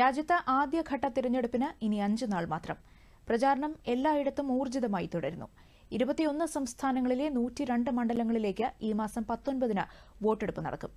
രാജ്യത്ത് ആദ്യഘട്ട തിരഞ്ഞെടുപ്പിന് ഇനി അഞ്ച് നാൾ മാത്രം പ്രചാരണം എല്ലായിടത്തും ഊർജിതമായി തുടരുന്നു ഇരുപത്തിയൊന്ന് സംസ്ഥാനങ്ങളിലെ നൂറ്റിരണ്ട് മണ്ഡലങ്ങളിലേക്ക് ഈ മാസം പത്തൊൻപതിന് വോട്ടെടുപ്പ് നടക്കും